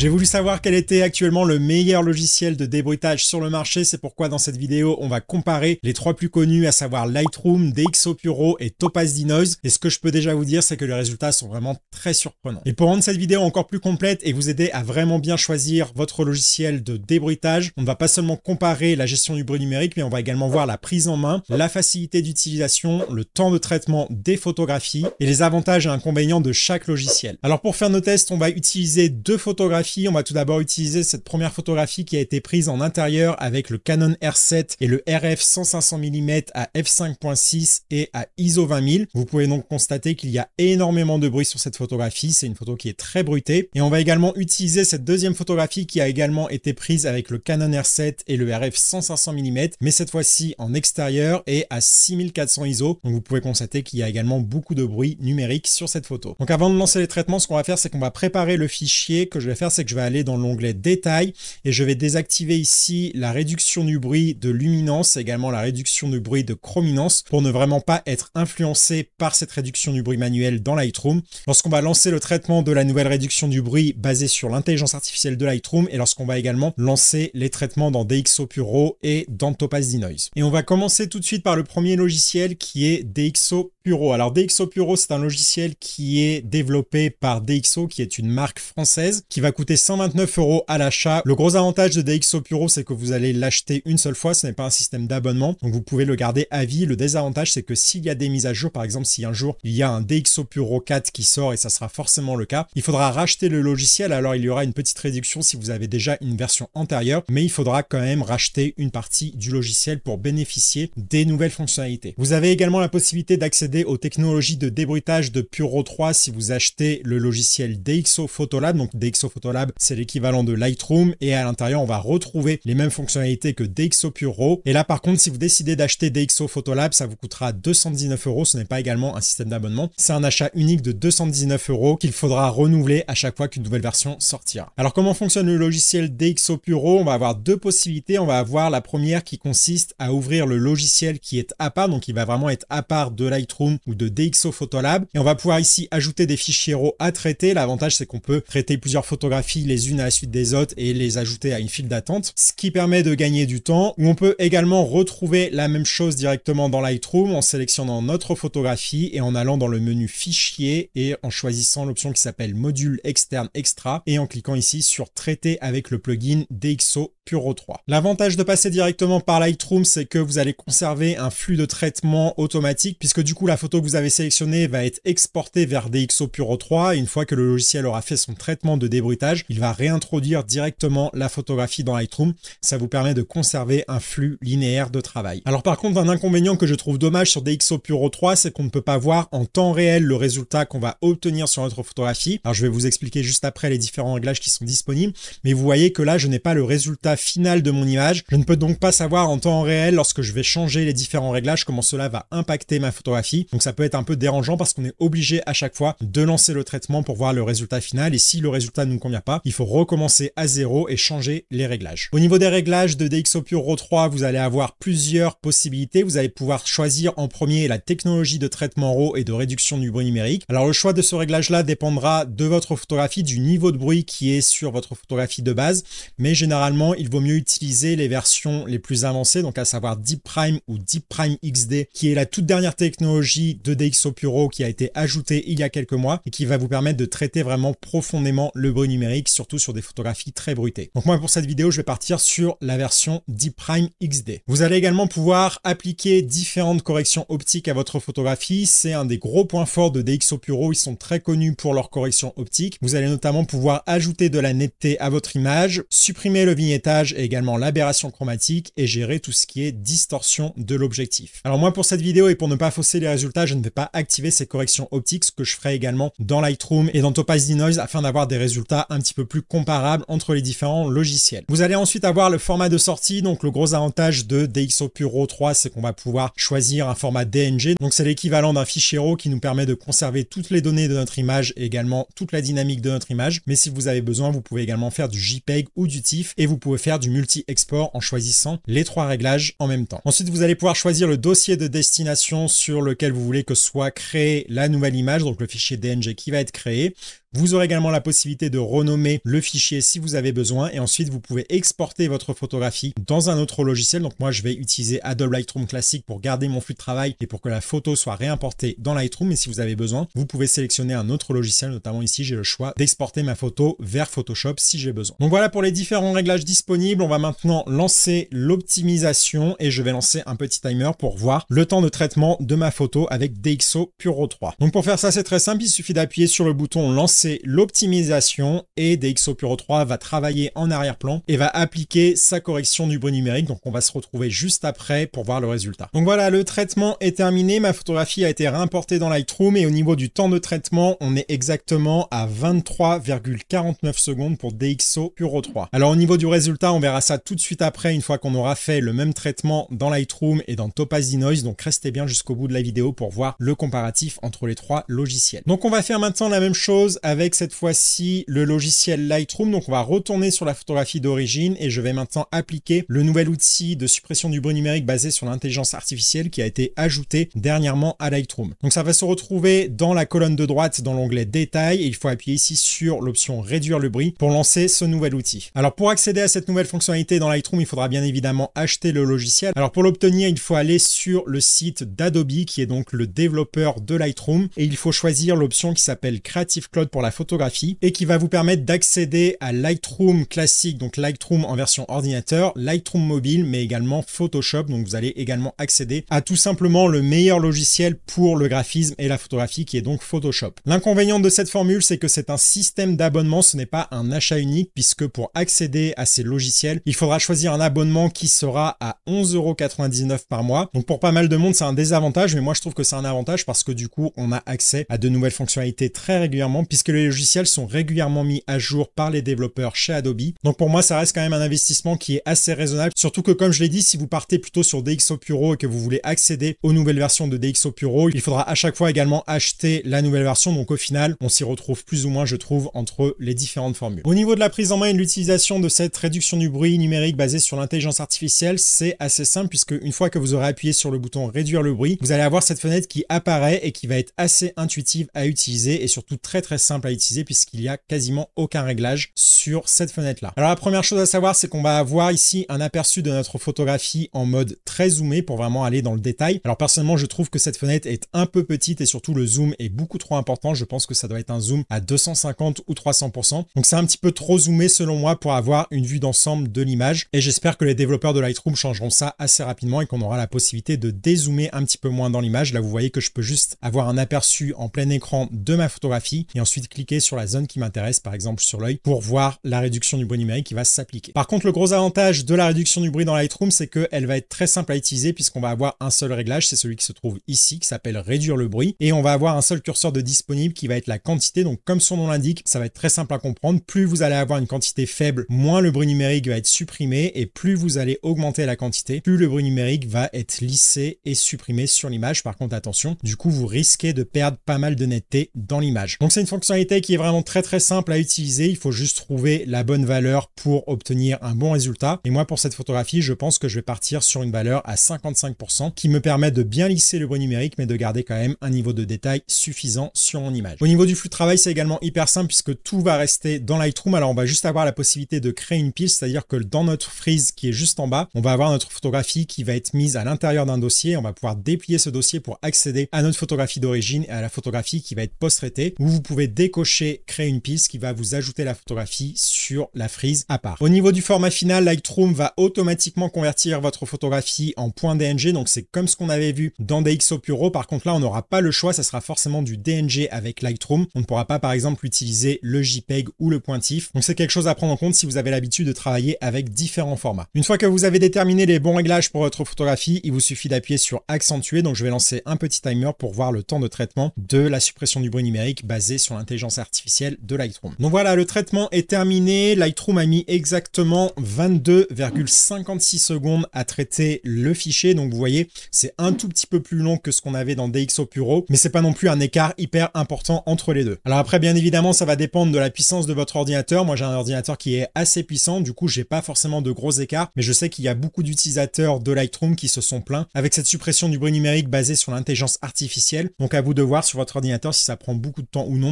J'ai voulu savoir quel était actuellement le meilleur logiciel de débruitage sur le marché, c'est pourquoi dans cette vidéo on va comparer les trois plus connus, à savoir Lightroom, DxO Puro et Topaz Denoise. Et ce que je peux déjà vous dire, c'est que les résultats sont vraiment très surprenants. Et pour rendre cette vidéo encore plus complète et vous aider à vraiment bien choisir votre logiciel de débruitage, on ne va pas seulement comparer la gestion du bruit numérique, mais on va également voir la prise en main, la facilité d'utilisation, le temps de traitement des photographies et les avantages et inconvénients de chaque logiciel. Alors pour faire nos tests, on va utiliser deux photographies on va tout d'abord utiliser cette première photographie qui a été prise en intérieur avec le Canon R7 et le RF 1500 mm à f5.6 et à ISO 20000. Vous pouvez donc constater qu'il y a énormément de bruit sur cette photographie, c'est une photo qui est très bruitée. Et on va également utiliser cette deuxième photographie qui a également été prise avec le Canon R7 et le RF 100 mm, mais cette fois-ci en extérieur et à 6400 ISO. Donc vous pouvez constater qu'il y a également beaucoup de bruit numérique sur cette photo. Donc avant de lancer les traitements, ce qu'on va faire, c'est qu'on va préparer le fichier que je vais faire c'est que je vais aller dans l'onglet détails et je vais désactiver ici la réduction du bruit de luminance, également la réduction du bruit de chrominance pour ne vraiment pas être influencé par cette réduction du bruit manuel dans Lightroom. Lorsqu'on va lancer le traitement de la nouvelle réduction du bruit basée sur l'intelligence artificielle de Lightroom et lorsqu'on va également lancer les traitements dans DxO Puro et dans Topaz Denoise. Et on va commencer tout de suite par le premier logiciel qui est DxO alors DxO Puro, c'est un logiciel qui est développé par DxO, qui est une marque française, qui va coûter 129 euros à l'achat. Le gros avantage de DxO Puro, c'est que vous allez l'acheter une seule fois, ce n'est pas un système d'abonnement, donc vous pouvez le garder à vie. Le désavantage, c'est que s'il y a des mises à jour, par exemple, si un jour il y a un DxO Puro 4 qui sort, et ça sera forcément le cas, il faudra racheter le logiciel. Alors il y aura une petite réduction si vous avez déjà une version antérieure, mais il faudra quand même racheter une partie du logiciel pour bénéficier des nouvelles fonctionnalités. Vous avez également la possibilité d'accéder aux technologies de débruitage de Puro 3 si vous achetez le logiciel DxO Photolab. Donc DxO Photolab, c'est l'équivalent de Lightroom et à l'intérieur, on va retrouver les mêmes fonctionnalités que DxO Puro. Et là, par contre, si vous décidez d'acheter DxO Photolab, ça vous coûtera 219 euros. Ce n'est pas également un système d'abonnement. C'est un achat unique de 219 euros qu'il faudra renouveler à chaque fois qu'une nouvelle version sortira. Alors comment fonctionne le logiciel DxO Puro On va avoir deux possibilités. On va avoir la première qui consiste à ouvrir le logiciel qui est à part, donc il va vraiment être à part de Lightroom ou de DxO Photolab. Et on va pouvoir ici ajouter des fichiers RAW à traiter. L'avantage, c'est qu'on peut traiter plusieurs photographies les unes à la suite des autres et les ajouter à une file d'attente, ce qui permet de gagner du temps. Ou on peut également retrouver la même chose directement dans Lightroom en sélectionnant notre photographie et en allant dans le menu fichier et en choisissant l'option qui s'appelle module externe extra et en cliquant ici sur traiter avec le plugin DxO Puro 3. L'avantage de passer directement par Lightroom, c'est que vous allez conserver un flux de traitement automatique puisque du coup la photo que vous avez sélectionnée va être exportée vers DxO Puro 3 une fois que le logiciel aura fait son traitement de débruitage, il va réintroduire directement la photographie dans Lightroom. Ça vous permet de conserver un flux linéaire de travail. Alors par contre, un inconvénient que je trouve dommage sur DxO Puro 3, c'est qu'on ne peut pas voir en temps réel le résultat qu'on va obtenir sur notre photographie. Alors je vais vous expliquer juste après les différents réglages qui sont disponibles, mais vous voyez que là, je n'ai pas le résultat final de mon image. Je ne peux donc pas savoir en temps réel, lorsque je vais changer les différents réglages, comment cela va impacter ma photographie. Donc ça peut être un peu dérangeant parce qu'on est obligé à chaque fois de lancer le traitement pour voir le résultat final. Et si le résultat ne nous convient pas, il faut recommencer à zéro et changer les réglages. Au niveau des réglages de DxO Pure Raw 3, vous allez avoir plusieurs possibilités. Vous allez pouvoir choisir en premier la technologie de traitement RAW et de réduction du bruit numérique. Alors le choix de ce réglage-là dépendra de votre photographie, du niveau de bruit qui est sur votre photographie de base. Mais généralement, il vaut mieux utiliser les versions les plus avancées, donc à savoir Deep Prime ou Deep Prime XD, qui est la toute dernière technologie de DxO dx qui a été ajouté il y a quelques mois et qui va vous permettre de traiter vraiment profondément le bruit numérique, surtout sur des photographies très bruitées. Donc moi pour cette vidéo, je vais partir sur la version Deep Prime XD. Vous allez également pouvoir appliquer différentes corrections optiques à votre photographie. C'est un des gros points forts de DxO Puro. Ils sont très connus pour leurs corrections optiques. Vous allez notamment pouvoir ajouter de la netteté à votre image, supprimer le vignettage et également l'aberration chromatique et gérer tout ce qui est distorsion de l'objectif. Alors moi pour cette vidéo et pour ne pas fausser les résultat, je ne vais pas activer ces corrections optiques, ce que je ferai également dans Lightroom et dans Topaz Denoise afin d'avoir des résultats un petit peu plus comparables entre les différents logiciels. Vous allez ensuite avoir le format de sortie. Donc le gros avantage de DxO Puro 3, c'est qu'on va pouvoir choisir un format DNG. Donc c'est l'équivalent d'un fichier RAW qui nous permet de conserver toutes les données de notre image et également toute la dynamique de notre image. Mais si vous avez besoin, vous pouvez également faire du JPEG ou du TIFF et vous pouvez faire du multi-export en choisissant les trois réglages en même temps. Ensuite, vous allez pouvoir choisir le dossier de destination sur lequel vous voulez que soit créée la nouvelle image, donc le fichier DNG qui va être créé, vous aurez également la possibilité de renommer le fichier si vous avez besoin et ensuite vous pouvez exporter votre photographie dans un autre logiciel. Donc moi je vais utiliser Adobe Lightroom classique pour garder mon flux de travail et pour que la photo soit réimportée dans Lightroom. Mais si vous avez besoin, vous pouvez sélectionner un autre logiciel, notamment ici j'ai le choix d'exporter ma photo vers Photoshop si j'ai besoin. Donc voilà pour les différents réglages disponibles. On va maintenant lancer l'optimisation et je vais lancer un petit timer pour voir le temps de traitement de ma photo avec DxO Puro 3. Donc pour faire ça c'est très simple, il suffit d'appuyer sur le bouton lancer c'est l'optimisation et DxO Puro 3 va travailler en arrière-plan et va appliquer sa correction du bruit numérique. Donc on va se retrouver juste après pour voir le résultat. Donc voilà, le traitement est terminé. Ma photographie a été réimportée dans Lightroom et au niveau du temps de traitement, on est exactement à 23,49 secondes pour DxO Puro 3. Alors au niveau du résultat, on verra ça tout de suite après une fois qu'on aura fait le même traitement dans Lightroom et dans Topaz Noise. Donc restez bien jusqu'au bout de la vidéo pour voir le comparatif entre les trois logiciels. Donc on va faire maintenant la même chose avec cette fois-ci le logiciel Lightroom. Donc on va retourner sur la photographie d'origine et je vais maintenant appliquer le nouvel outil de suppression du bruit numérique basé sur l'intelligence artificielle qui a été ajouté dernièrement à Lightroom. Donc ça va se retrouver dans la colonne de droite dans l'onglet détails et il faut appuyer ici sur l'option réduire le bruit pour lancer ce nouvel outil. Alors pour accéder à cette nouvelle fonctionnalité dans Lightroom, il faudra bien évidemment acheter le logiciel. Alors pour l'obtenir, il faut aller sur le site d'Adobe qui est donc le développeur de Lightroom et il faut choisir l'option qui s'appelle Creative Cloud pour la photographie et qui va vous permettre d'accéder à Lightroom classique, donc Lightroom en version ordinateur, Lightroom mobile, mais également Photoshop. Donc vous allez également accéder à tout simplement le meilleur logiciel pour le graphisme et la photographie qui est donc Photoshop. L'inconvénient de cette formule, c'est que c'est un système d'abonnement, ce n'est pas un achat unique puisque pour accéder à ces logiciels, il faudra choisir un abonnement qui sera à 11,99€ par mois. Donc pour pas mal de monde, c'est un désavantage, mais moi je trouve que c'est un avantage parce que du coup, on a accès à de nouvelles fonctionnalités très régulièrement puisque les logiciels sont régulièrement mis à jour par les développeurs chez Adobe. Donc pour moi, ça reste quand même un investissement qui est assez raisonnable. Surtout que comme je l'ai dit, si vous partez plutôt sur DxO Puro et que vous voulez accéder aux nouvelles versions de DxO Puro, il faudra à chaque fois également acheter la nouvelle version. Donc au final, on s'y retrouve plus ou moins, je trouve, entre les différentes formules. Au niveau de la prise en main et de l'utilisation de cette réduction du bruit numérique basée sur l'intelligence artificielle, c'est assez simple puisque une fois que vous aurez appuyé sur le bouton réduire le bruit, vous allez avoir cette fenêtre qui apparaît et qui va être assez intuitive à utiliser et surtout très très simple à utiliser puisqu'il n'y a quasiment aucun réglage sur cette fenêtre-là. Alors la première chose à savoir, c'est qu'on va avoir ici un aperçu de notre photographie en mode très zoomé pour vraiment aller dans le détail. Alors personnellement, je trouve que cette fenêtre est un peu petite et surtout le zoom est beaucoup trop important. Je pense que ça doit être un zoom à 250 ou 300%. Donc c'est un petit peu trop zoomé selon moi pour avoir une vue d'ensemble de l'image et j'espère que les développeurs de Lightroom changeront ça assez rapidement et qu'on aura la possibilité de dézoomer un petit peu moins dans l'image. Là, vous voyez que je peux juste avoir un aperçu en plein écran de ma photographie et ensuite cliquer sur la zone qui m'intéresse, par exemple sur l'œil, pour voir la réduction du bruit numérique qui va s'appliquer. Par contre, le gros avantage de la réduction du bruit dans Lightroom, c'est qu'elle va être très simple à utiliser puisqu'on va avoir un seul réglage, c'est celui qui se trouve ici, qui s'appelle réduire le bruit, et on va avoir un seul curseur de disponible qui va être la quantité, donc comme son nom l'indique, ça va être très simple à comprendre. Plus vous allez avoir une quantité faible, moins le bruit numérique va être supprimé, et plus vous allez augmenter la quantité, plus le bruit numérique va être lissé et supprimé sur l'image. Par contre, attention, du coup, vous risquez de perdre pas mal de netteté dans l'image. Donc c'est une fonction qui est vraiment très très simple à utiliser. Il faut juste trouver la bonne valeur pour obtenir un bon résultat. Et moi, pour cette photographie, je pense que je vais partir sur une valeur à 55% qui me permet de bien lisser le bruit numérique, mais de garder quand même un niveau de détail suffisant sur mon image. Au niveau du flux de travail, c'est également hyper simple puisque tout va rester dans Lightroom. Alors, on va juste avoir la possibilité de créer une pile, c'est-à-dire que dans notre frise qui est juste en bas, on va avoir notre photographie qui va être mise à l'intérieur d'un dossier. On va pouvoir déplier ce dossier pour accéder à notre photographie d'origine et à la photographie qui va être post-traitée où vous pouvez dès cocher créer une piste qui va vous ajouter la photographie sur la frise à part. Au niveau du format final, Lightroom va automatiquement convertir votre photographie en point DNG, donc c'est comme ce qu'on avait vu dans DxO Puro. Par contre là, on n'aura pas le choix, ça sera forcément du DNG avec Lightroom. On ne pourra pas par exemple utiliser le JPEG ou le pointif. Donc c'est quelque chose à prendre en compte si vous avez l'habitude de travailler avec différents formats. Une fois que vous avez déterminé les bons réglages pour votre photographie, il vous suffit d'appuyer sur accentuer. Donc je vais lancer un petit timer pour voir le temps de traitement de la suppression du bruit numérique basé sur un artificielle de Lightroom. Donc voilà, le traitement est terminé. Lightroom a mis exactement 22,56 secondes à traiter le fichier. Donc vous voyez, c'est un tout petit peu plus long que ce qu'on avait dans DxO Puro, mais c'est pas non plus un écart hyper important entre les deux. Alors après, bien évidemment, ça va dépendre de la puissance de votre ordinateur. Moi, j'ai un ordinateur qui est assez puissant, du coup, j'ai pas forcément de gros écarts, mais je sais qu'il y a beaucoup d'utilisateurs de Lightroom qui se sont plaints avec cette suppression du bruit numérique basée sur l'intelligence artificielle. Donc à vous de voir sur votre ordinateur si ça prend beaucoup de temps ou non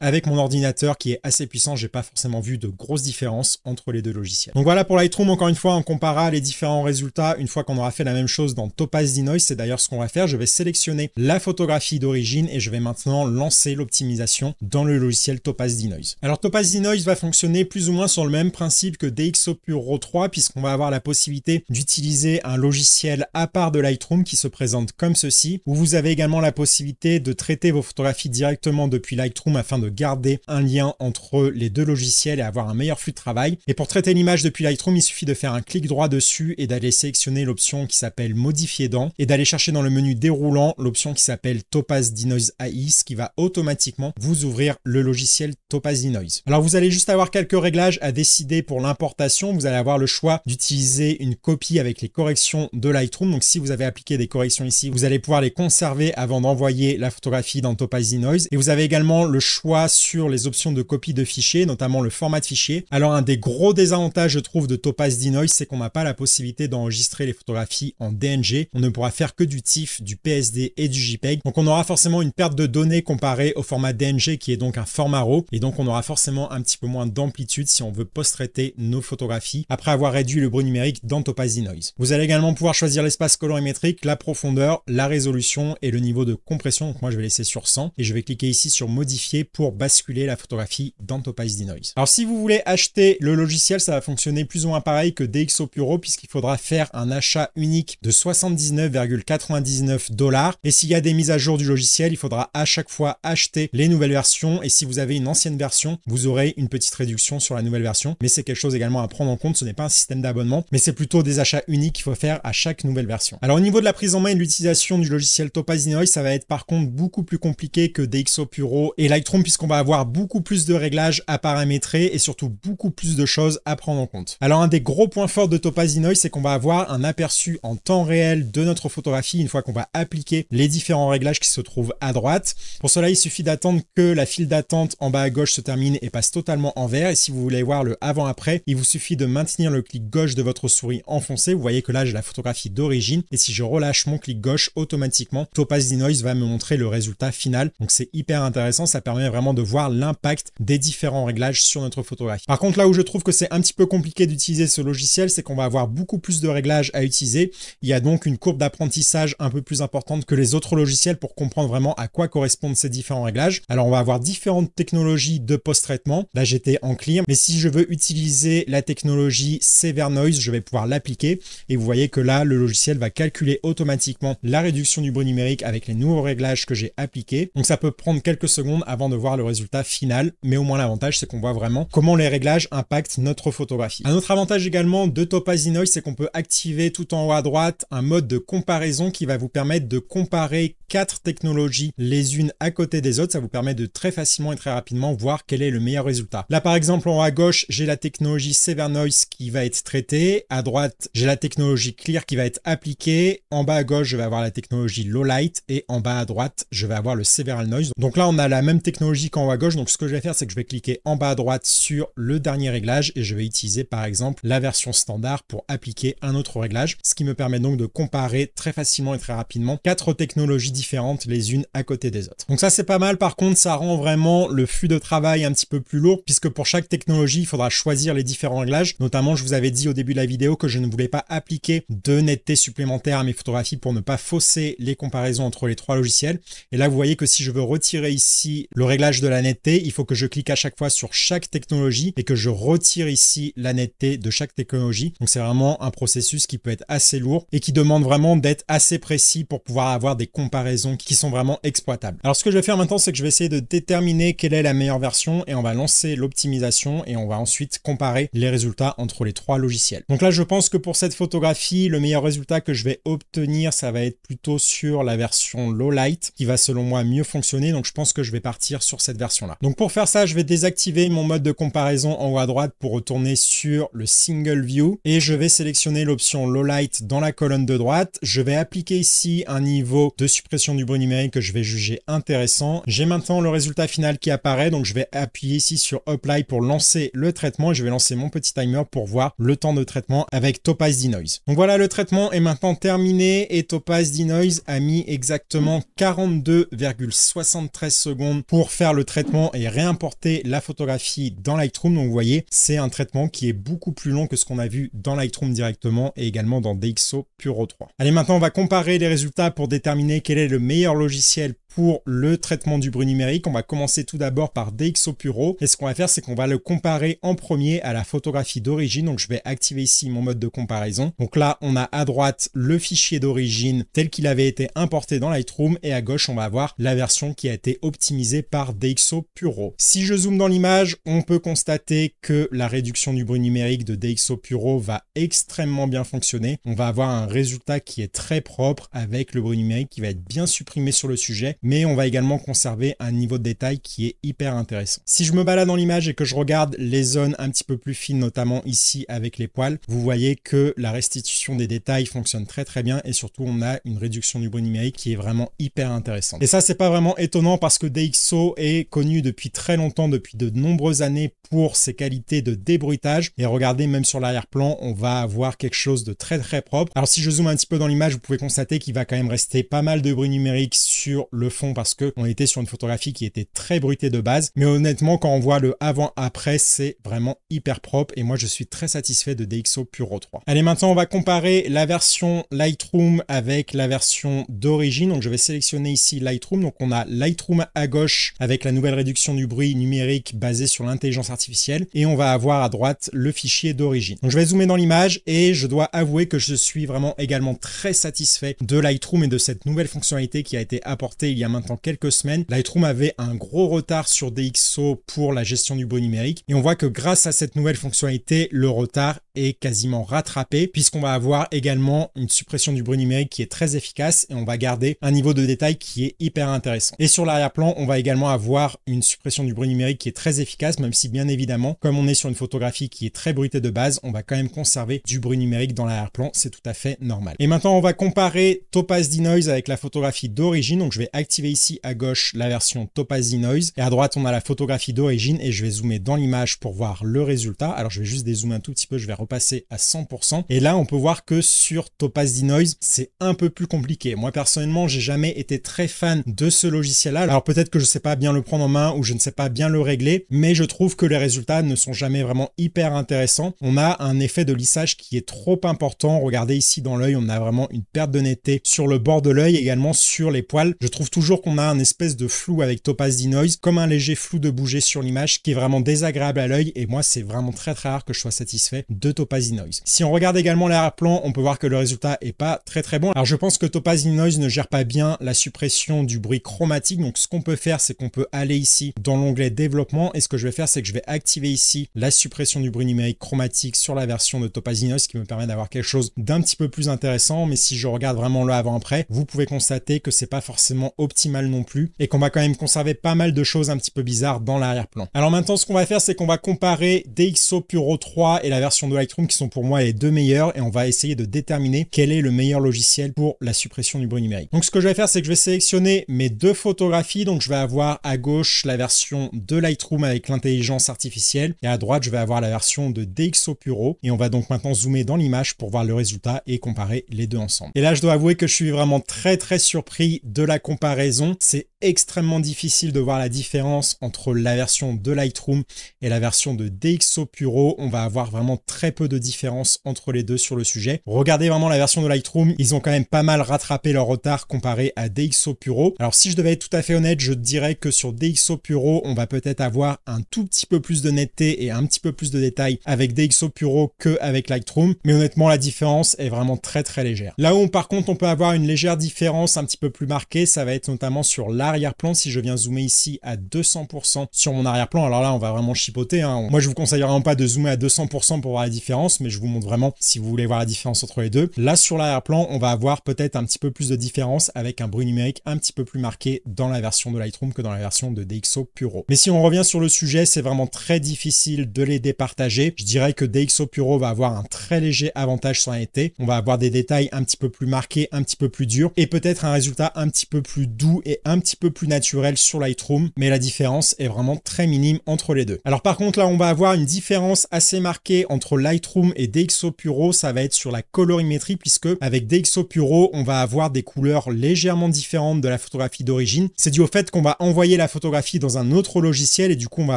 avec mon ordinateur qui est assez puissant, j'ai pas forcément vu de grosses différences entre les deux logiciels. Donc voilà pour Lightroom, encore une fois, on comparera les différents résultats une fois qu'on aura fait la même chose dans Topaz Denoise. C'est d'ailleurs ce qu'on va faire. Je vais sélectionner la photographie d'origine et je vais maintenant lancer l'optimisation dans le logiciel Topaz Denoise. Alors Topaz Denoise va fonctionner plus ou moins sur le même principe que DxO 3 puisqu'on va avoir la possibilité d'utiliser un logiciel à part de Lightroom qui se présente comme ceci où vous avez également la possibilité de traiter vos photographies directement depuis Lightroom afin de garder un lien entre les deux logiciels et avoir un meilleur flux de travail. Et pour traiter l'image depuis Lightroom, il suffit de faire un clic droit dessus et d'aller sélectionner l'option qui s'appelle Modifier dans et d'aller chercher dans le menu déroulant l'option qui s'appelle Topaz Denoise AI, ce qui va automatiquement vous ouvrir le logiciel Topaz Denoise. Alors vous allez juste avoir quelques réglages à décider pour l'importation. Vous allez avoir le choix d'utiliser une copie avec les corrections de Lightroom. Donc si vous avez appliqué des corrections ici, vous allez pouvoir les conserver avant d'envoyer la photographie dans Topaz Denoise. Et vous avez également le choix sur les options de copie de fichiers, notamment le format de fichier. Alors un des gros désavantages je trouve de Topaz Denoise, c'est qu'on n'a pas la possibilité d'enregistrer les photographies en DNG. On ne pourra faire que du TIFF, du PSD et du JPEG. Donc on aura forcément une perte de données comparée au format DNG qui est donc un format RAW et donc on aura forcément un petit peu moins d'amplitude si on veut post-traiter nos photographies après avoir réduit le bruit numérique dans Topaz Denoise. Vous allez également pouvoir choisir l'espace colorimétrique, la profondeur, la résolution et le niveau de compression. Donc moi je vais laisser sur 100 et je vais cliquer ici sur modifier pour basculer la photographie dans Topaz Denoise. Alors si vous voulez acheter le logiciel, ça va fonctionner plus ou moins pareil que DxO Puro puisqu'il faudra faire un achat unique de 79,99 dollars. Et s'il y a des mises à jour du logiciel, il faudra à chaque fois acheter les nouvelles versions. Et si vous avez une ancienne version, vous aurez une petite réduction sur la nouvelle version. Mais c'est quelque chose également à prendre en compte. Ce n'est pas un système d'abonnement, mais c'est plutôt des achats uniques qu'il faut faire à chaque nouvelle version. Alors au niveau de la prise en main et de l'utilisation du logiciel Topaz Denoise, ça va être par contre beaucoup plus compliqué que DxO Puro et la puisqu'on va avoir beaucoup plus de réglages à paramétrer et surtout beaucoup plus de choses à prendre en compte. Alors un des gros points forts de Topaz c'est qu'on va avoir un aperçu en temps réel de notre photographie une fois qu'on va appliquer les différents réglages qui se trouvent à droite. Pour cela, il suffit d'attendre que la file d'attente en bas à gauche se termine et passe totalement en vert. Et si vous voulez voir le avant-après, il vous suffit de maintenir le clic gauche de votre souris enfoncé. Vous voyez que là, j'ai la photographie d'origine. Et si je relâche mon clic gauche, automatiquement, Topaz Denoise va me montrer le résultat final. Donc c'est hyper intéressant. Ça permet vraiment de voir l'impact des différents réglages sur notre photographie. Par contre, là où je trouve que c'est un petit peu compliqué d'utiliser ce logiciel, c'est qu'on va avoir beaucoup plus de réglages à utiliser. Il y a donc une courbe d'apprentissage un peu plus importante que les autres logiciels pour comprendre vraiment à quoi correspondent ces différents réglages. Alors, on va avoir différentes technologies de post-traitement. Là, j'étais en clear, mais si je veux utiliser la technologie Sever Noise, je vais pouvoir l'appliquer et vous voyez que là, le logiciel va calculer automatiquement la réduction du bruit numérique avec les nouveaux réglages que j'ai appliqués. Donc, ça peut prendre quelques secondes avant de voir le résultat final, mais au moins l'avantage c'est qu'on voit vraiment comment les réglages impactent notre photographie. Un autre avantage également de Topaz Noise, c'est qu'on peut activer tout en haut à droite un mode de comparaison qui va vous permettre de comparer quatre technologies les unes à côté des autres. Ça vous permet de très facilement et très rapidement voir quel est le meilleur résultat. Là par exemple en haut à gauche, j'ai la technologie sever noise qui va être traitée. À droite, j'ai la technologie Clear qui va être appliquée. En bas à gauche, je vais avoir la technologie Low Light et en bas à droite, je vais avoir le Several Noise. Donc là, on a la même technologie technologique en haut à gauche. Donc ce que je vais faire, c'est que je vais cliquer en bas à droite sur le dernier réglage et je vais utiliser par exemple la version standard pour appliquer un autre réglage, ce qui me permet donc de comparer très facilement et très rapidement quatre technologies différentes les unes à côté des autres. Donc ça c'est pas mal, par contre ça rend vraiment le flux de travail un petit peu plus lourd puisque pour chaque technologie il faudra choisir les différents réglages. Notamment je vous avais dit au début de la vidéo que je ne voulais pas appliquer de netteté supplémentaire à mes photographies pour ne pas fausser les comparaisons entre les trois logiciels. Et là vous voyez que si je veux retirer ici le réglage de la netteté, il faut que je clique à chaque fois sur chaque technologie et que je retire ici la netteté de chaque technologie. Donc c'est vraiment un processus qui peut être assez lourd et qui demande vraiment d'être assez précis pour pouvoir avoir des comparaisons qui sont vraiment exploitables. Alors ce que je vais faire maintenant, c'est que je vais essayer de déterminer quelle est la meilleure version et on va lancer l'optimisation et on va ensuite comparer les résultats entre les trois logiciels. Donc là, je pense que pour cette photographie, le meilleur résultat que je vais obtenir, ça va être plutôt sur la version low light qui va selon moi mieux fonctionner. Donc je pense que je vais partir sur cette version-là. Donc pour faire ça, je vais désactiver mon mode de comparaison en haut à droite pour retourner sur le single view et je vais sélectionner l'option low light dans la colonne de droite. Je vais appliquer ici un niveau de suppression du bruit numérique que je vais juger intéressant. J'ai maintenant le résultat final qui apparaît, donc je vais appuyer ici sur apply pour lancer le traitement et je vais lancer mon petit timer pour voir le temps de traitement avec Topaz Denoise. Donc voilà, le traitement est maintenant terminé et Topaz Denoise a mis exactement 42,73 secondes pour faire le traitement et réimporter la photographie dans Lightroom. Donc vous voyez, c'est un traitement qui est beaucoup plus long que ce qu'on a vu dans Lightroom directement et également dans DxO Puro 3. Allez, maintenant on va comparer les résultats pour déterminer quel est le meilleur logiciel pour le traitement du bruit numérique. On va commencer tout d'abord par DxO Puro. Et ce qu'on va faire, c'est qu'on va le comparer en premier à la photographie d'origine. Donc, je vais activer ici mon mode de comparaison. Donc là, on a à droite le fichier d'origine tel qu'il avait été importé dans Lightroom. Et à gauche, on va avoir la version qui a été optimisée par DxO Puro. Si je zoome dans l'image, on peut constater que la réduction du bruit numérique de DxO Puro va extrêmement bien fonctionner. On va avoir un résultat qui est très propre avec le bruit numérique qui va être bien supprimé sur le sujet, mais on va également conserver un niveau de détail qui est hyper intéressant. Si je me balade dans l'image et que je regarde les zones un petit peu plus fines, notamment ici avec les poils, vous voyez que la restitution des détails fonctionne très très bien et surtout on a une réduction du bruit numérique qui est vraiment hyper intéressante. Et ça c'est pas vraiment étonnant parce que DxO est connu depuis très longtemps, depuis de nombreuses années pour ses qualités de débruitage et regardez même sur l'arrière-plan on va avoir quelque chose de très très propre. Alors si je zoome un petit peu dans l'image vous pouvez constater qu'il va quand même rester pas mal de bruit numérique sur le fond parce que on était sur une photographie qui était très bruitée de base. Mais honnêtement, quand on voit le avant-après, c'est vraiment hyper propre et moi je suis très satisfait de DxO Puro 3. Allez, maintenant on va comparer la version Lightroom avec la version d'origine. Donc je vais sélectionner ici Lightroom. Donc on a Lightroom à gauche avec la nouvelle réduction du bruit numérique basée sur l'intelligence artificielle et on va avoir à droite le fichier d'origine. Donc je vais zoomer dans l'image et je dois avouer que je suis vraiment également très satisfait de Lightroom et de cette nouvelle fonctionnalité qui a été apportée il y a maintenant quelques semaines, Lightroom avait un gros retard sur DxO pour la gestion du bruit numérique. Et on voit que grâce à cette nouvelle fonctionnalité, le retard est quasiment rattrapé puisqu'on va avoir également une suppression du bruit numérique qui est très efficace et on va garder un niveau de détail qui est hyper intéressant. Et sur l'arrière-plan, on va également avoir une suppression du bruit numérique qui est très efficace, même si bien évidemment, comme on est sur une photographie qui est très bruitée de base, on va quand même conserver du bruit numérique dans l'arrière-plan, c'est tout à fait normal. Et maintenant, on va comparer Topaz Denoise avec la photographie d'origine, donc je vais activer ici à gauche la version Topazi Noise et à droite on a la photographie d'origine et je vais zoomer dans l'image pour voir le résultat. Alors je vais juste dézoomer un tout petit peu, je vais repasser à 100% et là on peut voir que sur Topaz Noise c'est un peu plus compliqué. Moi personnellement j'ai jamais été très fan de ce logiciel là. Alors peut-être que je sais pas bien le prendre en main ou je ne sais pas bien le régler mais je trouve que les résultats ne sont jamais vraiment hyper intéressants. On a un effet de lissage qui est trop important. Regardez ici dans l'œil on a vraiment une perte de netteté sur le bord de l'œil également sur les poils. Je trouve tout toujours qu'on a un espèce de flou avec Topaz Denoise, comme un léger flou de bouger sur l'image qui est vraiment désagréable à l'œil. Et moi, c'est vraiment très très rare que je sois satisfait de Topaz Denoise. Si on regarde également l'arrière-plan, on peut voir que le résultat est pas très très bon. Alors je pense que Topaz Denoise ne gère pas bien la suppression du bruit chromatique. Donc ce qu'on peut faire, c'est qu'on peut aller ici dans l'onglet développement. Et ce que je vais faire, c'est que je vais activer ici la suppression du bruit numérique chromatique sur la version de Topaz Denoise, qui me permet d'avoir quelque chose d'un petit peu plus intéressant. Mais si je regarde vraiment le avant-après, vous pouvez constater que c'est pas forcément Optimal non plus et qu'on va quand même conserver pas mal de choses un petit peu bizarres dans l'arrière-plan. Alors maintenant, ce qu'on va faire, c'est qu'on va comparer DxO Puro 3 et la version de Lightroom qui sont pour moi les deux meilleurs et on va essayer de déterminer quel est le meilleur logiciel pour la suppression du bruit numérique. Donc ce que je vais faire, c'est que je vais sélectionner mes deux photographies. Donc je vais avoir à gauche la version de Lightroom avec l'intelligence artificielle et à droite, je vais avoir la version de DxO Puro et on va donc maintenant zoomer dans l'image pour voir le résultat et comparer les deux ensemble. Et là, je dois avouer que je suis vraiment très très surpris de la comparer raison, c'est extrêmement difficile de voir la différence entre la version de Lightroom et la version de DxO Puro. On va avoir vraiment très peu de différence entre les deux sur le sujet. Regardez vraiment la version de Lightroom, ils ont quand même pas mal rattrapé leur retard comparé à DxO Puro. Alors si je devais être tout à fait honnête, je dirais que sur DxO Puro, on va peut-être avoir un tout petit peu plus de netteté et un petit peu plus de détails avec DxO Puro que avec Lightroom, mais honnêtement la différence est vraiment très très légère. Là où par contre on peut avoir une légère différence un petit peu plus marquée, ça va être notamment sur la arrière-plan, si je viens zoomer ici à 200% sur mon arrière-plan, alors là, on va vraiment chipoter. Hein. Moi, je vous conseille vraiment pas de zoomer à 200% pour voir la différence, mais je vous montre vraiment si vous voulez voir la différence entre les deux. Là, sur l'arrière-plan, on va avoir peut-être un petit peu plus de différence avec un bruit numérique un petit peu plus marqué dans la version de Lightroom que dans la version de DxO Puro. Mais si on revient sur le sujet, c'est vraiment très difficile de les départager. Je dirais que DxO Puro va avoir un très léger avantage sur un été. On va avoir des détails un petit peu plus marqués, un petit peu plus durs et peut-être un résultat un petit peu plus doux et un petit peu plus naturel sur Lightroom, mais la différence est vraiment très minime entre les deux. Alors par contre là on va avoir une différence assez marquée entre Lightroom et DxO Puro, ça va être sur la colorimétrie puisque avec DxO Puro on va avoir des couleurs légèrement différentes de la photographie d'origine. C'est dû au fait qu'on va envoyer la photographie dans un autre logiciel et du coup on va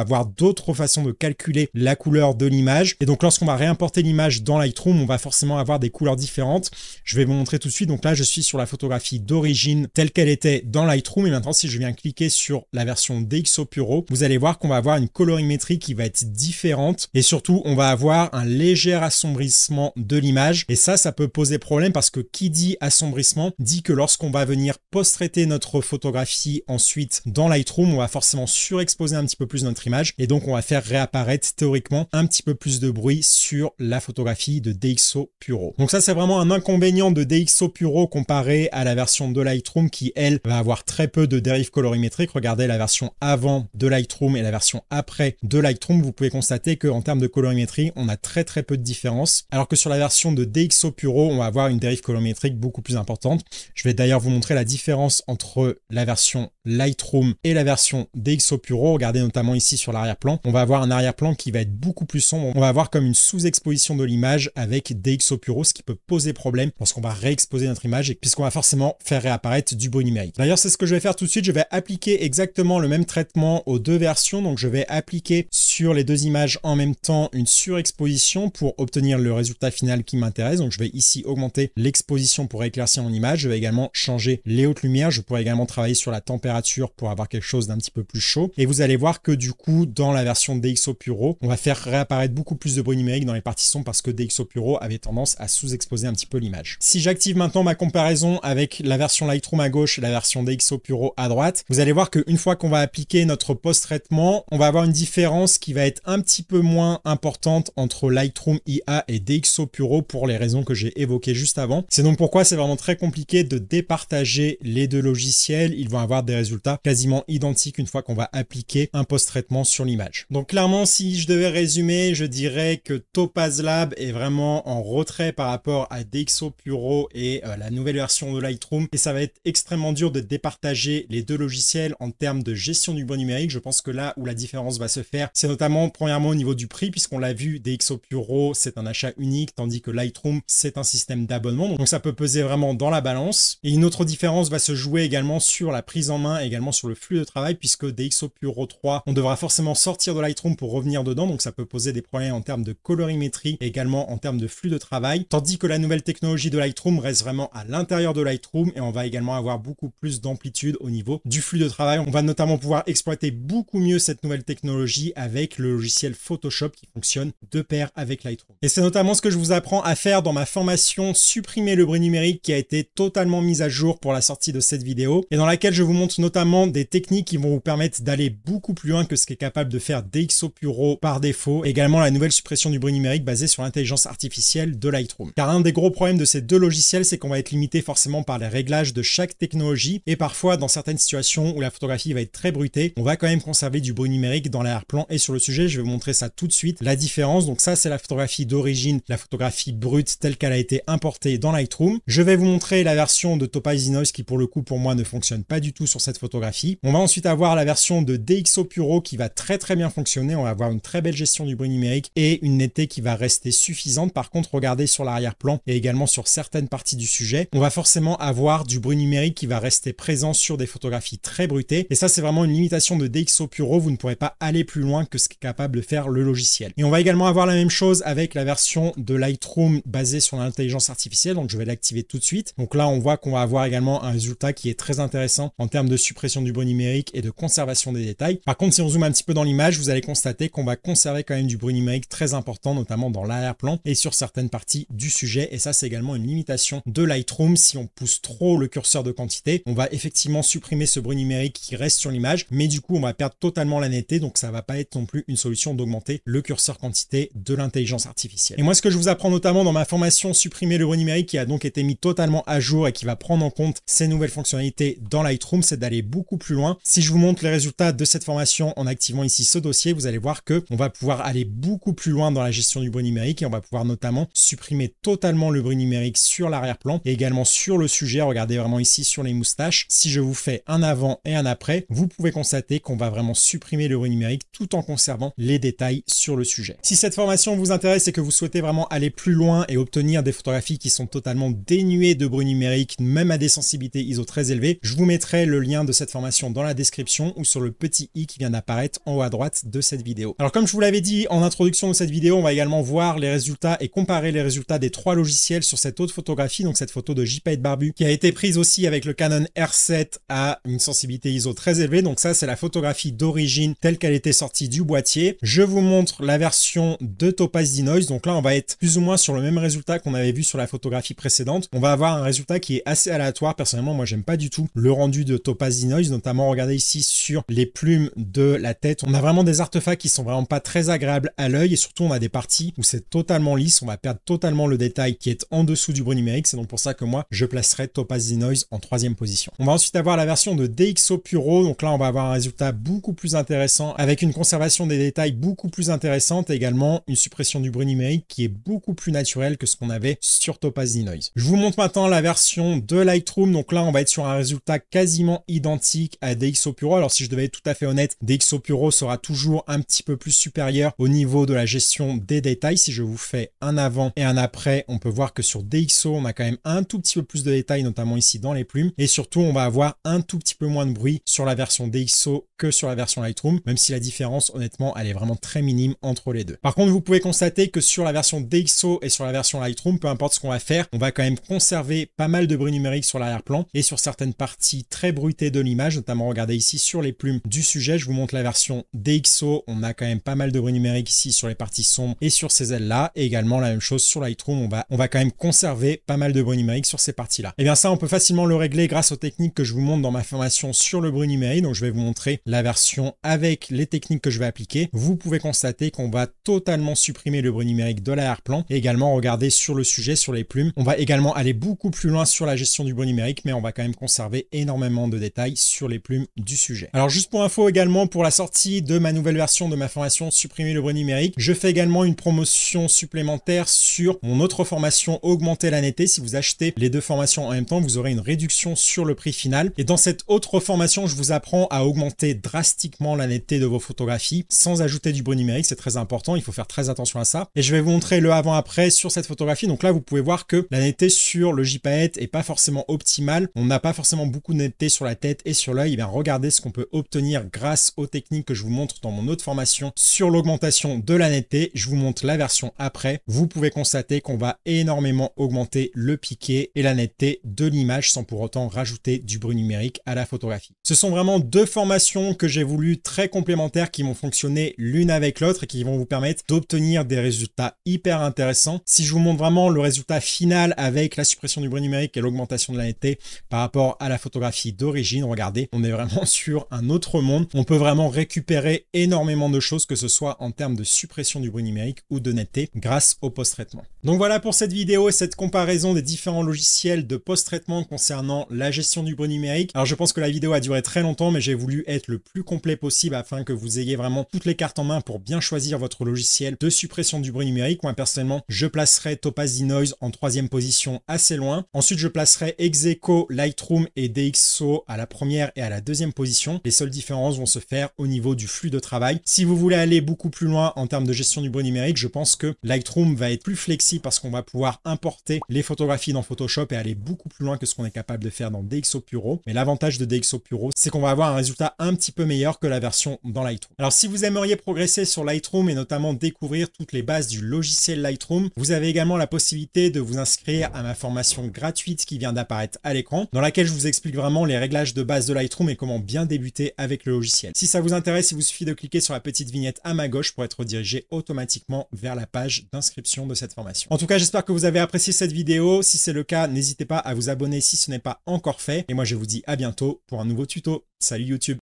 avoir d'autres façons de calculer la couleur de l'image. Et donc lorsqu'on va réimporter l'image dans Lightroom, on va forcément avoir des couleurs différentes. Je vais vous montrer tout de suite. Donc là je suis sur la photographie d'origine telle qu'elle était dans Lightroom et maintenant si je viens cliquer sur la version DxO Puro, vous allez voir qu'on va avoir une colorimétrie qui va être différente et surtout, on va avoir un léger assombrissement de l'image. Et ça, ça peut poser problème parce que qui dit assombrissement dit que lorsqu'on va venir post-traiter notre photographie ensuite dans Lightroom, on va forcément surexposer un petit peu plus notre image et donc on va faire réapparaître théoriquement un petit peu plus de bruit sur la photographie de DxO Puro. Donc ça, c'est vraiment un inconvénient de DxO Puro comparé à la version de Lightroom qui, elle, va avoir très peu de dérive colorimétrique, regardez la version avant de Lightroom et la version après de Lightroom, vous pouvez constater qu'en termes de colorimétrie, on a très très peu de différence, alors que sur la version de DxO Puro, on va avoir une dérive colorimétrique beaucoup plus importante. Je vais d'ailleurs vous montrer la différence entre la version Lightroom et la version DxO Puro, regardez notamment ici sur l'arrière-plan, on va avoir un arrière-plan qui va être beaucoup plus sombre, on va avoir comme une sous-exposition de l'image avec DxO Puro, ce qui peut poser problème lorsqu'on va réexposer notre image et puisqu'on va forcément faire réapparaître du bon numérique. D'ailleurs, c'est ce que je vais faire tout de suite je vais appliquer exactement le même traitement aux deux versions. Donc, je vais appliquer sur les deux images en même temps une surexposition pour obtenir le résultat final qui m'intéresse. Donc, je vais ici augmenter l'exposition pour éclaircir mon image. Je vais également changer les hautes lumières. Je pourrais également travailler sur la température pour avoir quelque chose d'un petit peu plus chaud. Et vous allez voir que du coup, dans la version DxO Puro, on va faire réapparaître beaucoup plus de bruit numérique dans les parties parce que DxO Puro avait tendance à sous-exposer un petit peu l'image. Si j'active maintenant ma comparaison avec la version Lightroom à gauche et la version DxO Puro à droite, vous allez voir qu'une fois qu'on va appliquer notre post-traitement, on va avoir une différence qui va être un petit peu moins importante entre Lightroom IA et DxO Puro pour les raisons que j'ai évoquées juste avant. C'est donc pourquoi c'est vraiment très compliqué de départager les deux logiciels. Ils vont avoir des résultats quasiment identiques une fois qu'on va appliquer un post-traitement sur l'image. Donc clairement, si je devais résumer, je dirais que Topaz Lab est vraiment en retrait par rapport à DxO Puro et euh, la nouvelle version de Lightroom. Et ça va être extrêmement dur de départager les deux logiciels en termes de gestion du bon numérique. Je pense que là où la différence va se faire, c'est notamment premièrement au niveau du prix, puisqu'on l'a vu, DxO Puro, c'est un achat unique, tandis que Lightroom, c'est un système d'abonnement. Donc ça peut peser vraiment dans la balance. Et une autre différence va se jouer également sur la prise en main, également sur le flux de travail, puisque DxO Puro 3, on devra forcément sortir de Lightroom pour revenir dedans. Donc ça peut poser des problèmes en termes de colorimétrie, et également en termes de flux de travail. Tandis que la nouvelle technologie de Lightroom reste vraiment à l'intérieur de Lightroom et on va également avoir beaucoup plus d'amplitude au niveau du flux de travail. On va notamment pouvoir exploiter beaucoup mieux cette nouvelle technologie avec le logiciel Photoshop qui fonctionne de pair avec Lightroom. Et c'est notamment ce que je vous apprends à faire dans ma formation Supprimer le bruit numérique qui a été totalement mise à jour pour la sortie de cette vidéo et dans laquelle je vous montre notamment des techniques qui vont vous permettre d'aller beaucoup plus loin que ce qu'est capable de faire DxO Puro par défaut. Également la nouvelle suppression du bruit numérique basée sur l'intelligence artificielle de Lightroom. Car un des gros problèmes de ces deux logiciels, c'est qu'on va être limité forcément par les réglages de chaque technologie et parfois dans certains certaines situations où la photographie va être très brutée, on va quand même conserver du bruit numérique dans l'arrière-plan et sur le sujet. Je vais vous montrer ça tout de suite. La différence, donc ça c'est la photographie d'origine, la photographie brute telle qu'elle a été importée dans Lightroom. Je vais vous montrer la version de Topaz Noise qui pour le coup pour moi ne fonctionne pas du tout sur cette photographie. On va ensuite avoir la version de DxO Puro qui va très très bien fonctionner. On va avoir une très belle gestion du bruit numérique et une netteté qui va rester suffisante. Par contre, regardez sur l'arrière-plan et également sur certaines parties du sujet, on va forcément avoir du bruit numérique qui va rester présent sur des Photographie très brutée. Et ça, c'est vraiment une limitation de DxO Puro. Vous ne pourrez pas aller plus loin que ce qui est capable de faire le logiciel. Et on va également avoir la même chose avec la version de Lightroom basée sur l'intelligence artificielle. Donc, je vais l'activer tout de suite. Donc là, on voit qu'on va avoir également un résultat qui est très intéressant en termes de suppression du bruit numérique et de conservation des détails. Par contre, si on zoome un petit peu dans l'image, vous allez constater qu'on va conserver quand même du bruit numérique très important, notamment dans l'arrière-plan et sur certaines parties du sujet. Et ça, c'est également une limitation de Lightroom. Si on pousse trop le curseur de quantité, on va effectivement supprimer supprimer ce bruit numérique qui reste sur l'image, mais du coup on va perdre totalement la netteté, donc ça va pas être non plus une solution d'augmenter le curseur quantité de l'intelligence artificielle. Et moi ce que je vous apprends notamment dans ma formation supprimer le bruit numérique qui a donc été mis totalement à jour et qui va prendre en compte ces nouvelles fonctionnalités dans Lightroom, c'est d'aller beaucoup plus loin. Si je vous montre les résultats de cette formation en activant ici ce dossier, vous allez voir que on va pouvoir aller beaucoup plus loin dans la gestion du bruit numérique et on va pouvoir notamment supprimer totalement le bruit numérique sur l'arrière-plan et également sur le sujet. Regardez vraiment ici sur les moustaches. Si je vous fais un avant et un après, vous pouvez constater qu'on va vraiment supprimer le numérique tout en conservant les détails sur le sujet. Si cette formation vous intéresse et que vous souhaitez vraiment aller plus loin et obtenir des photographies qui sont totalement dénuées de bruit numérique, même à des sensibilités ISO très élevées, je vous mettrai le lien de cette formation dans la description ou sur le petit i qui vient d'apparaître en haut à droite de cette vidéo. Alors comme je vous l'avais dit en introduction de cette vidéo, on va également voir les résultats et comparer les résultats des trois logiciels sur cette autre photographie, donc cette photo de JPEG Barbu qui a été prise aussi avec le Canon R7 à une sensibilité ISO très élevée. Donc ça, c'est la photographie d'origine telle qu'elle était sortie du boîtier. Je vous montre la version de Topaz dinoise Donc là, on va être plus ou moins sur le même résultat qu'on avait vu sur la photographie précédente. On va avoir un résultat qui est assez aléatoire. Personnellement, moi, j'aime pas du tout le rendu de Topaz dinoise Notamment, regardez ici sur les plumes de la tête. On a vraiment des artefacts qui sont vraiment pas très agréables à l'œil. Et surtout, on a des parties où c'est totalement lisse. On va perdre totalement le détail qui est en dessous du bruit numérique. C'est donc pour ça que moi, je placerai Topaz dinoise en troisième position. On va ensuite avoir la version de DxO Puro. Donc là, on va avoir un résultat beaucoup plus intéressant avec une conservation des détails beaucoup plus intéressante et également une suppression du bruit numérique qui est beaucoup plus naturelle que ce qu'on avait sur Topaz noise Je vous montre maintenant la version de Lightroom. Donc là, on va être sur un résultat quasiment identique à DxO Puro. Alors si je devais être tout à fait honnête, DxO Puro sera toujours un petit peu plus supérieur au niveau de la gestion des détails. Si je vous fais un avant et un après, on peut voir que sur DxO, on a quand même un tout petit peu plus de détails, notamment ici dans les plumes. Et surtout, on va avoir un tout petit peu moins de bruit sur la version DxO que sur la version Lightroom, même si la différence, honnêtement, elle est vraiment très minime entre les deux. Par contre, vous pouvez constater que sur la version DxO et sur la version Lightroom, peu importe ce qu'on va faire, on va quand même conserver pas mal de bruit numérique sur l'arrière-plan et sur certaines parties très bruitées de l'image, notamment regardez ici sur les plumes du sujet, je vous montre la version DxO, on a quand même pas mal de bruit numérique ici sur les parties sombres et sur ces ailes-là, et également la même chose sur Lightroom, on va, on va quand même conserver pas mal de bruit numérique sur ces parties-là. Et eh bien ça, on peut facilement le régler grâce aux techniques que je vous montre dans ma formation sur le numérique, Donc je vais vous montrer la version avec les techniques que je vais appliquer. Vous pouvez constater qu'on va totalement supprimer le bruit numérique de l'arrière-plan et également regarder sur le sujet, sur les plumes. On va également aller beaucoup plus loin sur la gestion du bruit numérique, mais on va quand même conserver énormément de détails sur les plumes du sujet. Alors juste pour info également, pour la sortie de ma nouvelle version de ma formation supprimer le bruit numérique, je fais également une promotion supplémentaire sur mon autre formation augmenter la netteté. Si vous achetez les deux formations en même temps, vous aurez une réduction sur le prix final. Et dans cette autre formation, je vous apprends à augmenter drastiquement la netteté de vos photographies sans ajouter du bruit numérique. C'est très important. Il faut faire très attention à ça. Et je vais vous montrer le avant-après sur cette photographie. Donc là, vous pouvez voir que la netteté sur le JPEG est pas forcément optimale. On n'a pas forcément beaucoup de netteté sur la tête et sur l'œil. Eh bien, regardez ce qu'on peut obtenir grâce aux techniques que je vous montre dans mon autre formation sur l'augmentation de la netteté. Je vous montre la version après. Vous pouvez constater qu'on va énormément augmenter le piqué et la netteté de l'image sans pour autant rajouter du bruit numérique à la photographie. Ce sont vraiment deux formations que j'ai voulu très complémentaires qui vont fonctionner l'une avec l'autre et qui vont vous permettre d'obtenir des résultats hyper intéressants. Si je vous montre vraiment le résultat final avec la suppression du bruit numérique et l'augmentation de la netteté par rapport à la photographie d'origine, regardez, on est vraiment sur un autre monde. On peut vraiment récupérer énormément de choses, que ce soit en termes de suppression du bruit numérique ou de netteté grâce au post-traitement. Donc voilà pour cette vidéo et cette comparaison des différents logiciels de post-traitement concernant la gestion du bruit numérique. Alors je pense que la vidéo a duré très longtemps, mais j'ai voulu être le plus complet possible afin que vous ayez vraiment toutes les cartes en main pour bien choisir votre logiciel de suppression du bruit numérique. Moi personnellement, je placerai Topaz D-Noise en troisième position assez loin. Ensuite, je placerai Execo, Lightroom et DxO à la première et à la deuxième position. Les seules différences vont se faire au niveau du flux de travail. Si vous voulez aller beaucoup plus loin en termes de gestion du bruit numérique, je pense que Lightroom va être plus flexible parce qu'on va pouvoir importer les photographies dans Photoshop et aller beaucoup plus loin que ce qu'on est capable de faire dans DxO Puro. Mais L'avantage de DxO Puro, c'est qu'on va avoir un résultat un petit peu meilleur que la version dans Lightroom. Alors si vous aimeriez progresser sur Lightroom et notamment découvrir toutes les bases du logiciel Lightroom, vous avez également la possibilité de vous inscrire à ma formation gratuite qui vient d'apparaître à l'écran, dans laquelle je vous explique vraiment les réglages de base de Lightroom et comment bien débuter avec le logiciel. Si ça vous intéresse, il vous suffit de cliquer sur la petite vignette à ma gauche pour être redirigé automatiquement vers la page d'inscription de cette formation. En tout cas, j'espère que vous avez apprécié cette vidéo. Si c'est le cas, n'hésitez pas à vous abonner si ce n'est pas encore fait. Et moi, je vous dis à à bientôt pour un nouveau tuto. Salut YouTube